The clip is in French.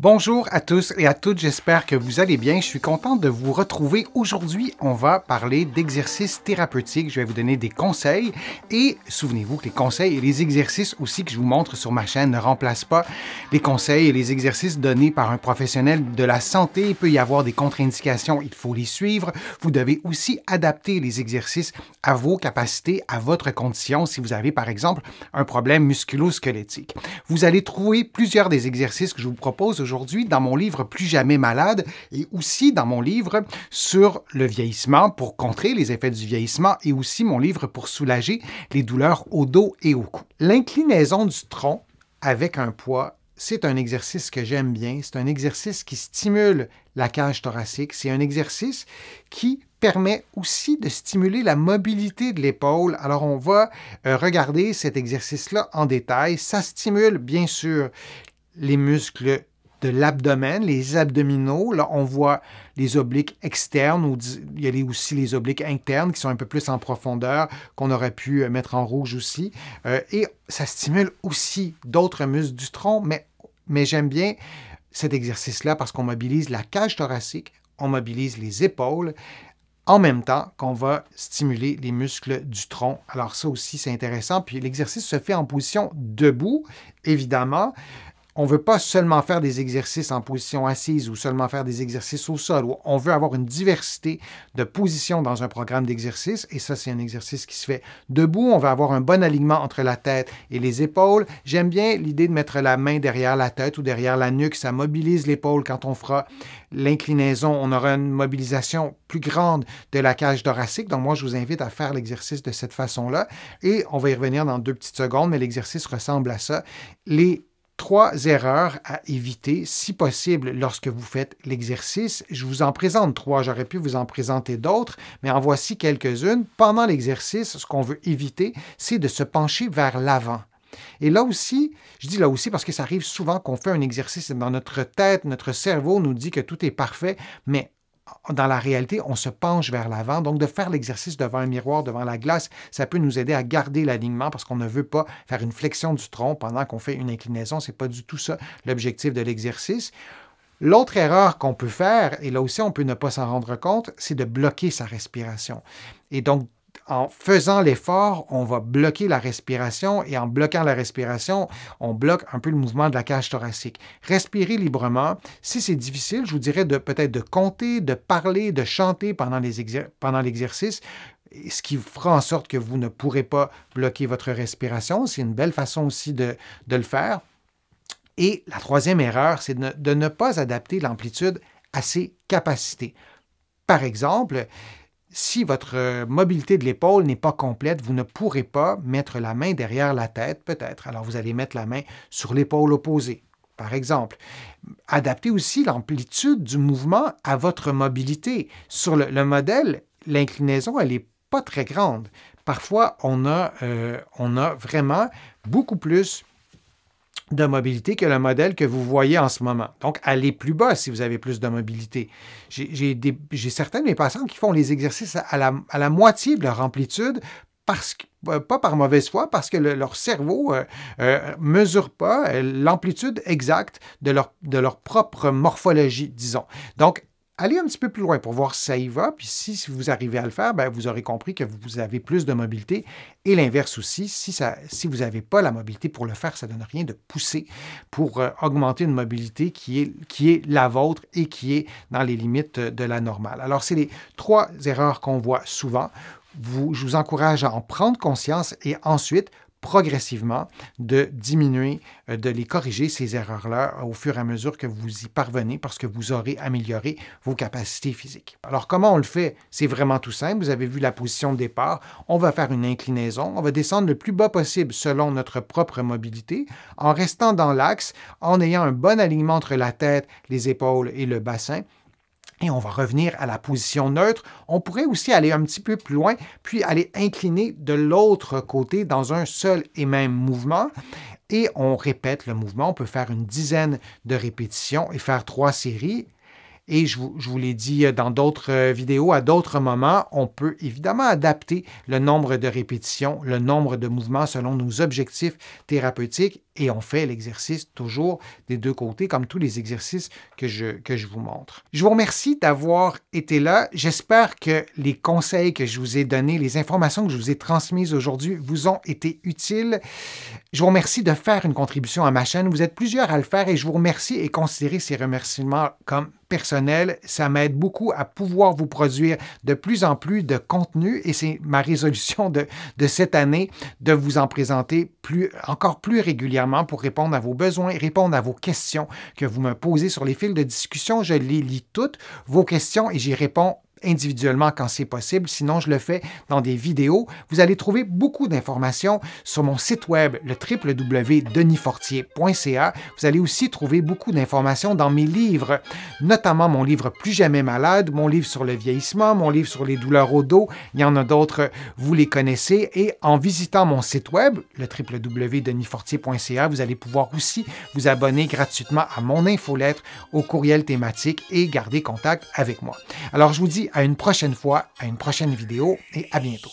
Bonjour à tous et à toutes, j'espère que vous allez bien. Je suis content de vous retrouver. Aujourd'hui, on va parler d'exercices thérapeutiques. Je vais vous donner des conseils et souvenez-vous que les conseils et les exercices aussi que je vous montre sur ma chaîne ne remplacent pas les conseils et les exercices donnés par un professionnel de la santé. Il peut y avoir des contre-indications, il faut les suivre. Vous devez aussi adapter les exercices à vos capacités, à votre condition si vous avez par exemple un problème musculo-squelettique. Vous allez trouver plusieurs des exercices que je vous propose aujourd'hui dans mon livre Plus jamais malade et aussi dans mon livre sur le vieillissement pour contrer les effets du vieillissement et aussi mon livre pour soulager les douleurs au dos et au cou. L'inclinaison du tronc avec un poids c'est un exercice que j'aime bien, c'est un exercice qui stimule la cage thoracique, c'est un exercice qui permet aussi de stimuler la mobilité de l'épaule. Alors on va euh, regarder cet exercice-là en détail. Ça stimule bien sûr les muscles de l'abdomen, les abdominaux. Là, on voit les obliques externes, ou il y a aussi les obliques internes qui sont un peu plus en profondeur, qu'on aurait pu euh, mettre en rouge aussi. Euh, et ça stimule aussi d'autres muscles du tronc, mais, mais j'aime bien cet exercice-là parce qu'on mobilise la cage thoracique, on mobilise les épaules, en même temps qu'on va stimuler les muscles du tronc. Alors ça aussi, c'est intéressant. Puis l'exercice se fait en position debout, évidemment on ne veut pas seulement faire des exercices en position assise ou seulement faire des exercices au sol. On veut avoir une diversité de positions dans un programme d'exercice et ça, c'est un exercice qui se fait debout. On va avoir un bon alignement entre la tête et les épaules. J'aime bien l'idée de mettre la main derrière la tête ou derrière la nuque. Ça mobilise l'épaule quand on fera l'inclinaison. On aura une mobilisation plus grande de la cage thoracique. Donc moi, je vous invite à faire l'exercice de cette façon-là et on va y revenir dans deux petites secondes, mais l'exercice ressemble à ça. Les trois erreurs à éviter si possible lorsque vous faites l'exercice. Je vous en présente trois, j'aurais pu vous en présenter d'autres, mais en voici quelques-unes. Pendant l'exercice, ce qu'on veut éviter, c'est de se pencher vers l'avant. Et là aussi, je dis là aussi parce que ça arrive souvent qu'on fait un exercice dans notre tête, notre cerveau nous dit que tout est parfait, mais dans la réalité, on se penche vers l'avant. Donc, de faire l'exercice devant un miroir, devant la glace, ça peut nous aider à garder l'alignement parce qu'on ne veut pas faire une flexion du tronc pendant qu'on fait une inclinaison. Ce n'est pas du tout ça l'objectif de l'exercice. L'autre erreur qu'on peut faire, et là aussi on peut ne pas s'en rendre compte, c'est de bloquer sa respiration. Et donc en faisant l'effort, on va bloquer la respiration et en bloquant la respiration, on bloque un peu le mouvement de la cage thoracique. Respirez librement. Si c'est difficile, je vous dirais de peut-être de compter, de parler, de chanter pendant l'exercice ce qui fera en sorte que vous ne pourrez pas bloquer votre respiration. C'est une belle façon aussi de, le faire. Et la troisième erreur, c'est de, ne pas adapter l'amplitude à ses capacités. Par exemple, si votre euh, mobilité de l'épaule n'est pas complète, vous ne pourrez pas mettre la main derrière la tête, peut-être. Alors vous allez mettre la main sur l'épaule opposée, par exemple. Adaptez aussi l'amplitude du mouvement à votre mobilité. Sur le, modèle, l'inclinaison, elle n'est pas très grande. Parfois, on euh, on a vraiment beaucoup plus de mobilité que le modèle que vous voyez en ce moment. Donc, allez plus bas si vous avez plus de mobilité. J'ai certains de mes patients qui font les exercices à la, à la moitié de leur amplitude parce que euh, pas par mauvaise foi, parce que leur cerveau ne euh, euh, mesure pas l'amplitude exacte de leur, de leur propre morphologie, disons. Donc, allez un petit peu plus loin pour voir si ça y va. Puis si, vous arrivez à le faire, ben, vous aurez compris que vous avez plus de mobilité. Et l'inverse aussi, si, ça, si vous n'avez pas la mobilité pour le faire, ça ne donne rien de pousser pour euh, augmenter une mobilité qui est, qui est la vôtre et qui est dans les limites de la normale. Alors, c'est les trois erreurs qu'on voit souvent. je vous encourage à en prendre conscience et ensuite progressivement de diminuer, euh, de les corriger, ces erreurs-là, au fur et à mesure que vous y parvenez parce que vous aurez amélioré vos capacités physiques. Alors comment on le fait? C'est vraiment tout simple. Vous avez vu la position de départ. On va faire une inclinaison. On va descendre le plus bas possible selon notre propre mobilité en restant dans l'axe, en ayant un bon alignement entre la tête, les épaules et le bassin et on va revenir à la position neutre. On pourrait aussi aller un petit peu plus loin, puis aller incliner de l'autre côté dans un seul et même mouvement. Et on répète le mouvement. On peut faire une dizaine de répétitions et faire trois séries. Et je vous, l'ai dit dans d'autres euh, vidéos, à d'autres moments, on peut évidemment adapter le nombre de répétitions, le nombre de mouvements selon nos objectifs thérapeutiques et on fait l'exercice toujours des deux côtés, comme tous les exercices que je, que je vous montre. Je vous remercie d'avoir été là. J'espère que les conseils que je vous ai donnés, les informations que je vous ai transmises aujourd'hui vous ont été utiles. Je vous remercie de faire une contribution à ma chaîne. Vous êtes plusieurs à le faire et je vous remercie et considérez ces remerciements comme personnels. ça m'aide beaucoup à pouvoir vous produire de plus en plus de contenu et c'est ma résolution de, de cette année de vous en présenter plus, encore plus régulièrement pour répondre à vos besoins, répondre à vos questions que vous me posez sur les fils de discussion. Je les lis toutes, vos questions, et j'y réponds individuellement quand c'est possible, sinon je le fais dans des vidéos. Vous allez trouver beaucoup d'informations sur mon site web, le www.denisfortier.ca. Vous allez aussi trouver beaucoup d'informations dans mes livres, notamment mon livre Plus jamais malade, mon livre sur le vieillissement, mon livre sur les douleurs au dos. Il y en a d'autres, vous les connaissez. Et en visitant mon site web, le www.denisfortier.ca, vous allez pouvoir aussi vous abonner gratuitement à mon infolettre, au courriel thématique et garder contact avec moi. Alors je vous dis à une prochaine fois, à une prochaine vidéo et à bientôt.